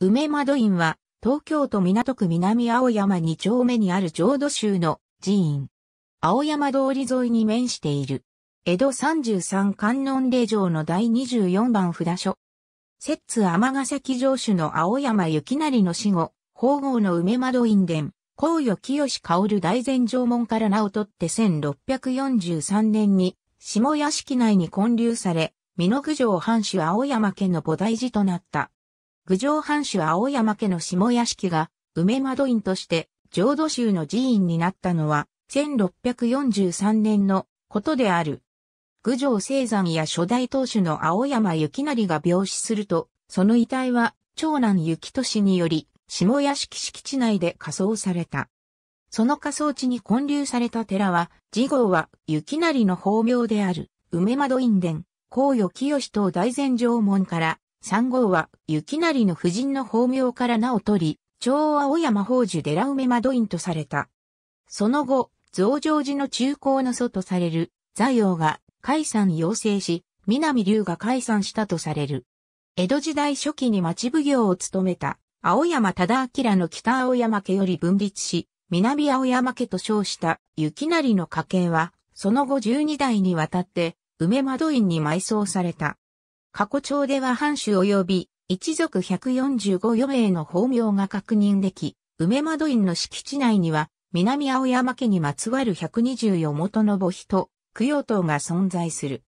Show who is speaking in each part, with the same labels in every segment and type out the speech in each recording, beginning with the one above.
Speaker 1: 梅窓院は、東京都港区南青山2丁目にある浄土宗の寺院。青山通り沿いに面している。江戸33観音霊場の第24番札所。摂津尼崎城主の青山幸成の死後、法号の梅窓院殿、皇与清薫大前城門から名を取って1643年に、下屋敷内に建立され、美濃九条藩主青山家の菩提寺となった。郡上藩主青山家の下屋敷が梅窓院として浄土宗の寺院になったのは1643年のことである。郡上青山や初代当主の青山幸成が病死すると、その遺体は長男幸俊により下屋敷敷地内で火葬された。その火葬地に建立された寺は、次号は幸成の法名である梅窓院殿、公与清等大禅城門から三号は、雪成の夫人の法名から名を取り、長青山宝珠寺梅窓院とされた。その後、増上寺の中高の祖とされる、座陽が解散要請し、南龍が解散したとされる。江戸時代初期に町奉行を務めた、青山忠明の北青山家より分立し、南青山家と称した雪成の家系は、その後12代にわたって、梅窓院に埋葬された。過去帳では藩主及び一族145余名の法名が確認でき、梅窓院の敷地内には、南青山家にまつわる124元の母人、供養塔が存在する。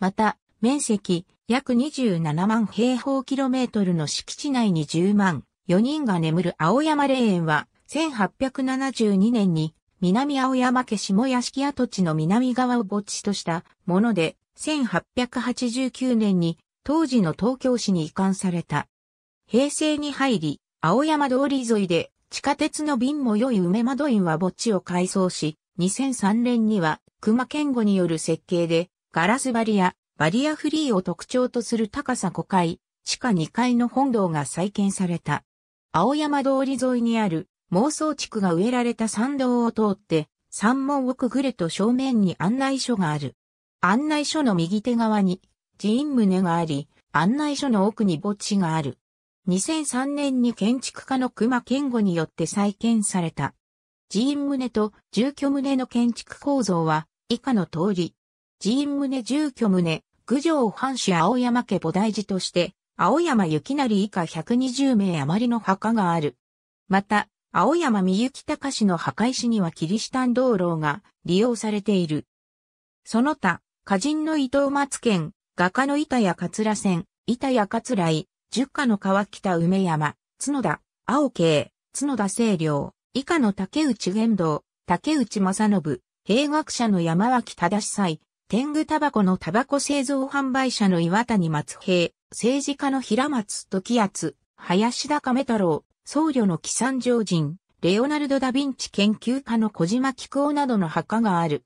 Speaker 1: また、面積約27万平方キロメートルの敷地内に10万4人が眠る青山霊園は、1872年に南青山家下屋敷跡地の南側を墓地としたもので、1889年に当時の東京市に移管された。平成に入り、青山通り沿いで地下鉄の便も良い梅窓院は墓地を改装し、2003年には熊健吾による設計でガラス張りやバリアフリーを特徴とする高さ5階、地下2階の本堂が再建された。青山通り沿いにある妄想地区が植えられた参道を通って、山門をくぐれと正面に案内所がある。案内所の右手側に寺院棟があり、案内所の奥に墓地がある。2003年に建築家の熊健吾によって再建された。寺院棟と住居棟の建築構造は以下の通り。寺院棟住居棟、九条藩主青山家菩提寺として、青山幸成以下120名余りの墓がある。また、青山みゆき隆の墓石にはキリシタン道路が利用されている。その他、歌人の伊藤松健、画家の板谷桂線、板谷桂来、十家の川北梅山、角田、青慶、角田清涼、以下の竹内玄道、竹内正信、兵学者の山脇忠い。天狗タバコのタバコ製造販売者の岩谷松平、政治家の平松時厚、林田亀太郎、僧侶の木山上人、レオナルド・ダ・ヴィンチ研究家の小島久夫などの墓がある。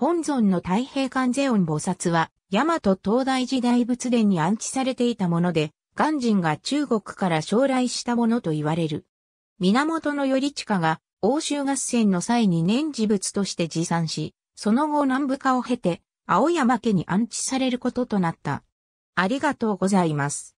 Speaker 1: 本尊の太平観世音菩薩は、大和東大寺大仏殿に安置されていたもので、鑑真が中国から将来したものと言われる。源頼親が、欧州合戦の際に念事物として持参し、その後南部化を経て、青山家に安置されることとなった。ありがとうございます。